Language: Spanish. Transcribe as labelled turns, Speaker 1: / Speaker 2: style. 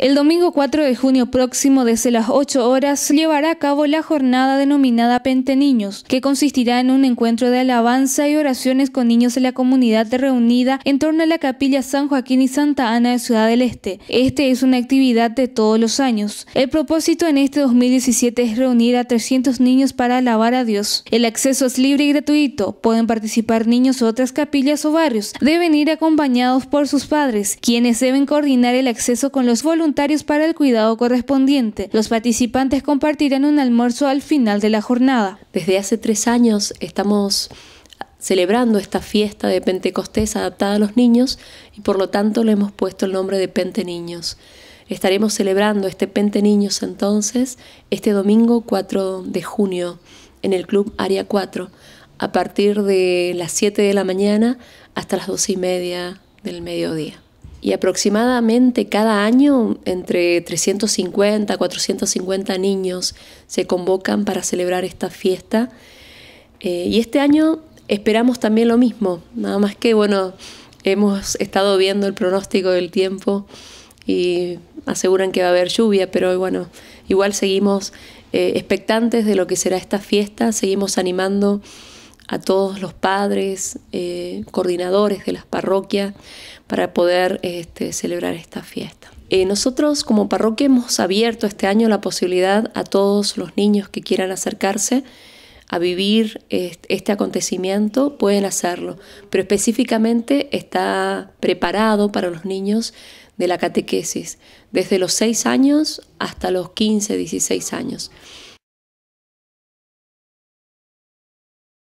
Speaker 1: El domingo 4 de junio próximo, desde las 8 horas, llevará a cabo la jornada denominada Pente Niños, que consistirá en un encuentro de alabanza y oraciones con niños de la comunidad reunida en torno a la capilla San Joaquín y Santa Ana de Ciudad del Este. Este es una actividad de todos los años. El propósito en este 2017 es reunir a 300 niños para alabar a Dios. El acceso es libre y gratuito. Pueden participar niños de otras capillas o barrios. Deben ir acompañados por sus padres, quienes deben coordinar el acceso con los voluntarios para el cuidado correspondiente. Los participantes compartirán un almuerzo al final de la jornada. Desde hace tres años estamos celebrando esta fiesta de
Speaker 2: Pentecostés adaptada a los niños y por lo tanto le hemos puesto el nombre de Pente Niños. Estaremos celebrando este Pente Niños entonces este domingo 4 de junio en el Club Área 4 a partir de las 7 de la mañana hasta las 12 y media del mediodía y aproximadamente cada año entre 350 a 450 niños se convocan para celebrar esta fiesta. Eh, y este año esperamos también lo mismo, nada más que bueno, hemos estado viendo el pronóstico del tiempo y aseguran que va a haber lluvia, pero bueno, igual seguimos eh, expectantes de lo que será esta fiesta, seguimos animando a todos los padres, eh, coordinadores de las parroquias, para poder este, celebrar esta fiesta. Eh, nosotros como parroquia hemos abierto este año la posibilidad a todos los niños que quieran acercarse a vivir este acontecimiento, pueden hacerlo, pero específicamente está preparado para los niños de la catequesis,
Speaker 1: desde los 6 años hasta los 15, 16 años.